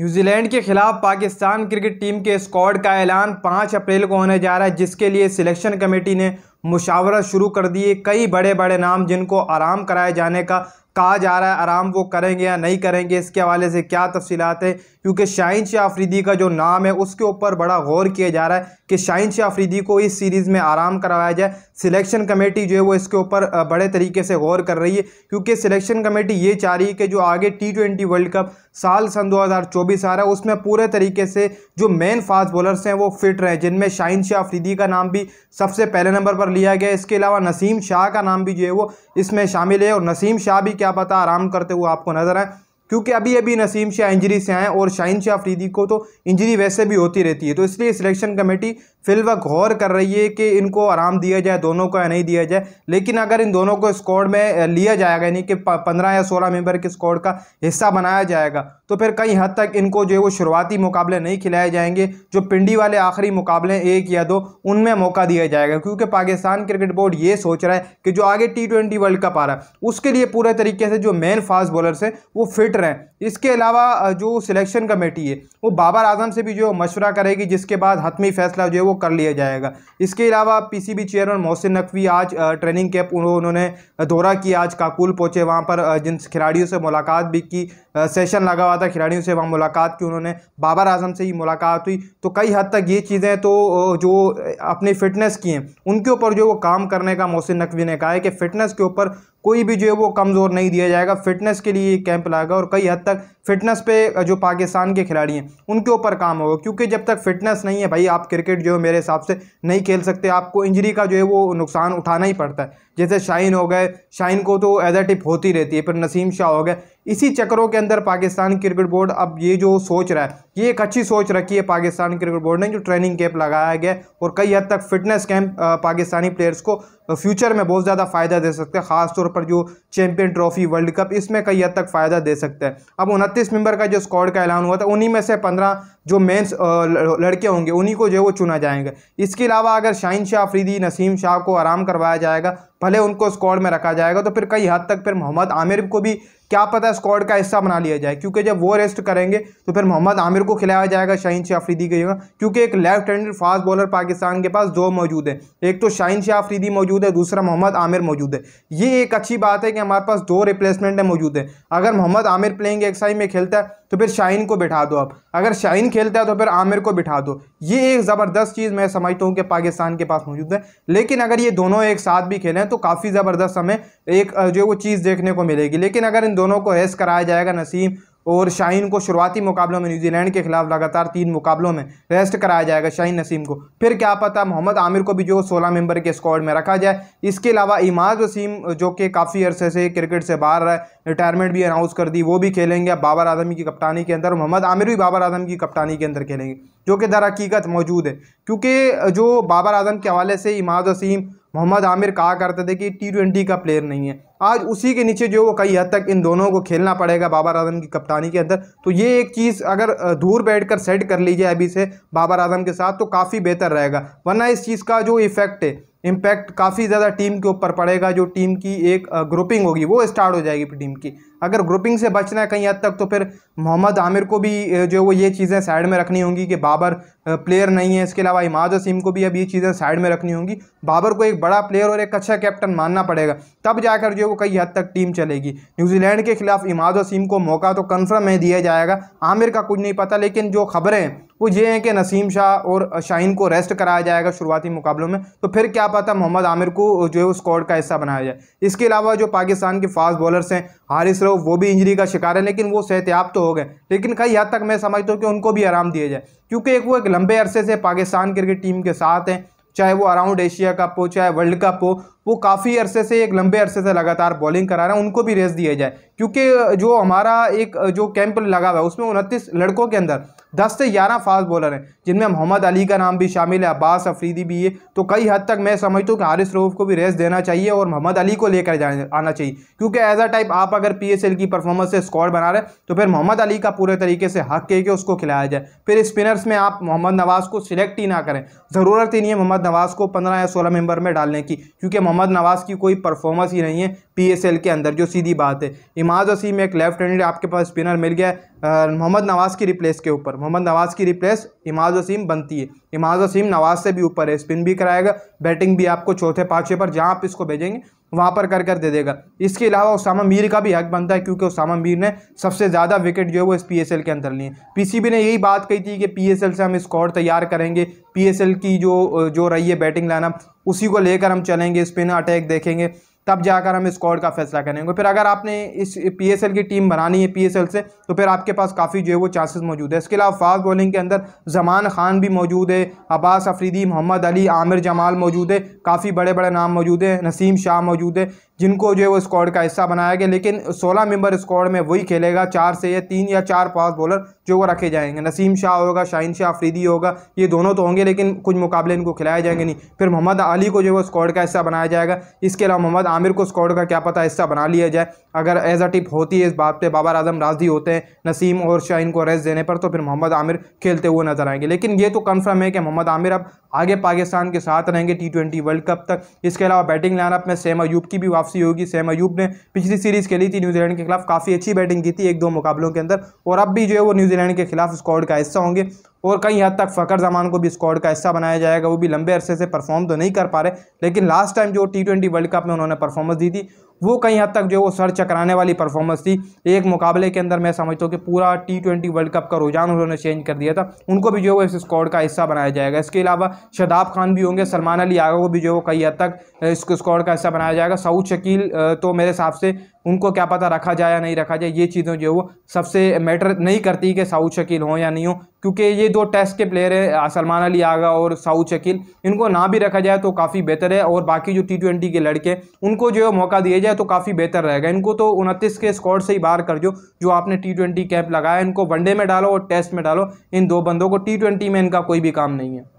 New Zealand के खिलाफ Pakistan cricket team के स्क्वाड का ऐलान पाँच अप्रैल को होने जा रहा है जिसके लिए सिलेक्शन कमेटी ने मुशावरा शुरू कर दिए कई बड़े बड़े नाम जिनको आराम कराए जाने का कहा जा रहा है आराम वो करेंगे या नहीं करेंगे इसके हवाले से क्या तफसीत है क्योंकि शाहिन शाह आफरीदी का जो नाम है उसके ऊपर बड़ा गौर किया जा रहा है कि शाहिन शाह आफरीदी को इस सीरीज़ में आराम करवाया जाए सिलेक्शन कमेटी जो है वो इसके ऊपर बड़े तरीके से गौर कर रही है क्योंकि सिलेक्शन कमेटी ये चाह रही है कि जो आगे टी ट्वेंटी वर्ल्ड कप साल सन दो हज़ार चौबीस आ रहा है उसमें पूरे तरीके से जो मेन फास्ट बॉलर्स हैं वो फिट रहे जिनमें शाहिन शाह आफरीदी का नाम भी सबसे पहले नंबर पर लिया गया इसके अलावा नसीम शाह का नाम भी जो है वो इसमें शामिल है और नसीम शाह भी क्या पता आराम करते हुए आपको नजर आए क्योंकि अभी अभी नसीम शाह इंजरी से आए और शाहिन शाह अफरीदी को तो इंजरी वैसे भी होती रहती है तो इसलिए सिलेक्शन कमेटी फिल वक्त गौर कर रही है कि इनको आराम दिया जाए दोनों को या नहीं दिया जाए लेकिन अगर इन दोनों को स्क्वाड में लिया जाएगा यानी कि पंद्रह या सोलह मेंबर के स्क्वाड का हिस्सा बनाया जाएगा तो फिर कई हद तक इनको जो है वो शुरुआती मुकाबले नहीं खिलाए जाएंगे जो पिंडी वाले आखिरी मुकाबले एक या दो उनमें मौका दिया जाएगा क्योंकि पाकिस्तान क्रिकेट बोर्ड ये सोच रहा है कि जो आगे टी ट्वेंटी वर्ल्ड कप आ रहा है उसके लिए पूरे तरीके से जो मेन फास्ट बॉलर्स हैं वो फिट रहें इसके अलावा जो सिलेक्शन कमेटी है वो बाबर आजम से भी जो मशवरा करेगी जिसके बाद हतमी फैसला जो है वो कर लिया जाएगा इसके अलावा पी चेयरमैन मोहसिन नकवी आज ट्रेनिंग कैंप उन्होंने दौरा किया आज काकुल पहुँचे वहाँ पर जिन खिलाड़ियों से मुलाकात भी की सेशन लगा हुआ ज़्यादा खिलाड़ियों से वहाँ मुलाकात की उन्होंने बाबर आजम से ही मुलाकात हुई तो कई हद तक ये चीज़ें तो जो अपनी फ़िटनेस की हैं उनके ऊपर जो वो काम करने का मोहसिन नकवी ने कहा है कि फ़िटनेस के ऊपर कोई भी जो है वो कमज़ोर नहीं दिया जाएगा फिटनेस के लिए ये कैंप लाएगा और कई हद तक फिटनेस पे जो पाकिस्तान के खिलाड़ी हैं उनके ऊपर काम होगा क्योंकि जब तक फिटनेस नहीं है भाई आप क्रिकेट जो है मेरे हिसाब से नहीं खेल सकते आपको इंजरी का जो है वो नुकसान उठाना ही पड़ता है जैसे शाइन हो गए शाइन को तो एज ए टिप होती रहती है फिर नसीम शाह हो गए इसी चक्करों के अंदर पाकिस्तान क्रिकेट बोर्ड अब ये जो सोच रहा है ये एक अच्छी सोच रखी है पाकिस्तान क्रिकेट बोर्ड ने जो ट्रेनिंग कैंप लगाया गया और कई हद तक फिटनेस कैंप पाकिस्तानी प्लेयर्स को फ्यूचर तो में बहुत ज़्यादा फ़ायदा दे सकते हैं खासतौर पर जो चैम्पियन ट्रॉफी वर्ल्ड कप इसमें कई हद तक फ़ायदा दे सकते हैं अब उनतीस मेंबर का जो स्कॉड का ऐलान हुआ था उन्हीं में से पंद्रह जो मेंस लड़के होंगे उन्हीं को जो है वो चुना जाएंगे इसके अलावा अगर शाहिन शाह अफरीदी नसीम शाह को आराम करवाया जाएगा भले उनको स्क्वाड में रखा जाएगा तो फिर कई हद तक फिर मोहम्मद आमिर को भी क्या पता स्क्वाड का हिस्सा बना लिया जाए क्योंकि जब वो रेस्ट करेंगे तो फिर मोहम्मद आमिर को खिलाया जाएगा शाहीन शाह अफरीदी की जगह क्योंकि एक left handed fast bowler Pakistan के पास दो मौजूद है एक तो शाहीन शाह अफरीदी मौजूद है दूसरा मोहम्मद आमिर मौजूद है ये एक अच्छी बात है कि हमारे पास दो रिप्लेसमेंट मौजूद है अगर मोहम्मद आमिर प्लेंग एक साइड में खेलता है तो फिर शाहीन को बिठा दो आप अगर शाहीन खेलता है तो फिर आमिर को बिठा दो ये एक ज़बरदस्त चीज़ मैं समझता हूँ कि पाकिस्तान के पास मौजूद है लेकिन अगर ये दोनों एक साथ भी खेलें तो काफ़ी ज़बरदस्त हमें एक जो वो चीज़ देखने को मिलेगी लेकिन अगर इन दोनों को हैस कराया जाएगा नसीम और शाहीन को शुरुआती मुकाबलों में न्यूजीलैंड के खिलाफ लगातार तीन मुकाबलों में रेस्ट कराया जाएगा शाहीन नसीम को फिर क्या पता मोहम्मद आमिर को भी जो सोलह मेंबर के स्क्वाड में रखा जाए इसके अलावा इमाद वसीम जो कि काफ़ी अरसे से क्रिकेट से बाहर है रिटायरमेंट भी अनाउंस कर दी वो भी खेलेंगे बाबर आजम की कप्तानी के अंदर मोहम्मद आमिर भी बाबर आजम की कप्तानी के अंदर खेलेंगे जो कि दर हकीकत मौजूद है क्योंकि जो बाबर आजम के हवाले से इमाद वसीम मोहम्मद आमिर कहा करते थे कि टी ट्वेंटी का प्लेयर नहीं है आज उसी के नीचे जो वो कई हद तक इन दोनों को खेलना पड़ेगा बाबर आजम की कप्तानी के अंदर तो ये एक चीज़ अगर दूर बैठकर सेट कर लीजिए अभी से बाबर आजम के साथ तो काफ़ी बेहतर रहेगा वरना इस चीज़ का जो इफ़ेक्ट है इम्पैक्ट काफ़ी ज़्यादा टीम के ऊपर पड़ेगा जो टीम की एक ग्रुपिंग होगी वो स्टार्ट हो जाएगी टीम की अगर ग्रुपिंग से बचना है कहीं हद तक तो फिर मोहम्मद आमिर को भी जो वो ये चीज़ें साइड में रखनी होंगी कि बाबर प्लेयर नहीं है इसके अलावा इमाद वसीम को भी अब ये चीज़ें साइड में रखनी होंगी बाबर को एक बड़ा प्लेयर और एक अच्छा कैप्टन मानना पड़ेगा तब जाकर जो वो कई हद तक टीम चलेगी न्यूजीलैंड के खिलाफ इमाद वसीम को मौका तो कन्फर्म है दिया जाएगा आमिर का कुछ नहीं पता लेकिन जो खबरें हैं वो ये हैं कि नसीम शाह और शाहीन को रेस्ट कराया जाएगा शुरुआती मुकाबलों में तो फिर क्या पता मोहम्मद आमिर को जो है वो स्कॉड का हिस्सा बनाया जाए इसके अलावा जो पाकिस्तान के फास्ट बॉलर्स हैं हारिस हो वो भी इंजरी का शिकार है लेकिन वो सेहतयाब तो हो गए लेकिन कई हद तक मैं समझता हूँ कि उनको भी आराम दिया जाए क्योंकि एक वो एक लंबे अरसे से पाकिस्तान क्रिकेट टीम के साथ हैं चाहे वो अराउंड एशिया कप हो चाहे वर्ल्ड कप हो वो काफ़ी अरसे से एक लंबे अरसे से लगातार बॉलिंग करा रहे हैं उनको भी रेस्ट दिया जाए क्योंकि जो हमारा एक जो कैंप लगा हुआ है उसमें उनतीस लड़कों के अंदर दस से ग्यारह फास्ट बॉलर हैं जिनमें मोहम्मद अली का नाम भी शामिल है अब्बास अफरीदी भी है तो कई हद तक मैं समझता हूँ कि हारिस रऊफ़ को भी रेस्ट देना चाहिए और मोहम्मद अली को लेकर आना चाहिए क्योंकि एज अ टाइप आप अगर पी की परफॉर्मेंस से स्कॉर बना रहे तो फिर मोहम्मद अली का पूरे तरीके से हक के, के उसको खिलाया जाए फिर स्पिनर्स में आप मोहम्मद नवाज़ को सिलेक्ट ही ना करें ज़रूरत ही नहीं है मोहम्मद नवाज़ को पंद्रह या सोलह मेम्बर में डालने की क्योंकि मोहम्मद नवाज़ की कोई परफॉर्मेंस ही नहीं है पीएसएल के अंदर जो सीधी बात है इमाज वसीम एक लेफ्ट हैंडेड आपके पास स्पिनर मिल गया मोहम्मद नवाज़ की रिप्लेस के ऊपर मोहम्मद नवाज़ की रिप्लेस इमाज वसीम बनती है इमाज वसीम नवाज से भी ऊपर है स्पिन भी कराएगा बैटिंग भी आपको चौथे पाँचे पर जहाँ आप इसको भेजेंगे वहाँ पर कर कर दे देगा इसके अलावा उसामा मीर का भी हक बनता है क्योंकि उसामा मीर ने सबसे ज़्यादा विकेट जो है वो इस पीएसएल के अंदर लिए पीसीबी ने यही बात कही थी कि पीएसएल से हम स्कॉड तैयार करेंगे पीएसएल की जो जो रही है बैटिंग लाइनअप उसी को लेकर हम चलेंगे स्पिन अटैक देखेंगे तब जाकर हम स्क्वाड का फैसला करेंगे फिर अगर आपने इस पी की टीम बनानी है पी से तो फिर आपके पास काफ़ी जो है वो चांसेस मौजूद है इसके अलावा फास्ट बॉलिंग के अंदर जमान खान भी मौजूद है अब्बास अफरीदी मोहम्मद अली आमिर जमाल मौजूद है काफ़ी बड़े बड़े नाम मौजूद हैं नसीम शाह मौजूद है जिनको जो है वो स्क्वाड का हिस्सा बनाया गया लेकिन 16 मेंबर स्क्वाड में वही खेलेगा चार से या तीन या चार फास्ट बॉलर जो वो रखे जाएंगे नसीम शाह होगा शाहिन शाह अफरीदी होगा ये दोनों तो होंगे लेकिन कुछ मुकाबले इनको खिलाए जाएंगे नहीं फिर मोहम्मद अली को जो है वो स्क्वाड का हिस्सा बनाया जाएगा इसके अलावा मोहम्मद आमिर को स्कॉड का क्या पता हिस्सा बना लिया जाए अगर एज अ टिप होती है इस बात पे बाबर आजम राजी होते हैं नसीम और शाहीन को रेस्ट देने पर तो फिर मोहम्मद आमिर खेलते हुए नजर आएंगे लेकिन ये तो कन्फर्म है कि मोहम्मद आमिर अब आगे पाकिस्तान के साथ रहेंगे टी ट्वेंटी वर्ल्ड कप तक इसके अलावा बैटिंग लाइनअप में सेम अयूब की भी वापसी होगी सेम अयूब ने पिछली सीरीज़ खेली थी न्यूजीलैंड के खिलाफ काफ़ी अच्छी बैटिंग की थी एक दो मुकाबलों के अंदर और अब भी जो है वो न्यूजीलैंड के खिलाफ स्कॉड का हिस्सा होंगे और कई हद तक फ़कर जमान को भी स्कॉड का हिस्सा बनाया जाएगा वो भी लंबे अरसे से परफॉर्म तो नहीं कर पा रहे लेकिन लास्ट टाइम जो टी ट्वेंटी वर्ल्ड कप में उन्होंने परफॉर्मेंस दी थी वो कहीं हद तक जो है वो सर चकराने वाली परफॉर्मेंस थी एक मुकाबले के अंदर मैं समझता हूँ कि पूरा टी ट्वेंटी वर्ल्ड कप का रुझान उन्होंने चेंज कर दिया था उनको भी जो है वो इस स्कॉड का हिस्सा बनाया जाएगा इसके अलावा शदाब खान भी होंगे सलमान अली आगा को भी जो है वो कई हद तक इस स्कॉड का हिस्सा बनाया जाएगा सऊद शकील तो मेरे हिसाब से उनको क्या पता रखा जाए या नहीं रखा जाए ये चीज़ें जो है वो सबसे मैटर नहीं करती कि साउथ शकील हों या नहीं हो क्योंकि ये दो टेस्ट के प्लेयर हैं सलमान अली आगा और साउथ शकील इनको ना भी रखा जाए तो काफ़ी बेहतर है और बाकी जो टी ट्वेंटी के लड़के उनको जो है मौका दिया जाए दिया तो काफ़ी बेहतर रहेगा इनको तो उनतीस के स्कॉड से ही बाहर कर दो जो आपने टी ट्वेंटी कैप लगाया इनको वनडे में डालो और टेस्ट में डालो इन दो बंदों को टी ट्वेंटी में इनका कोई भी काम नहीं है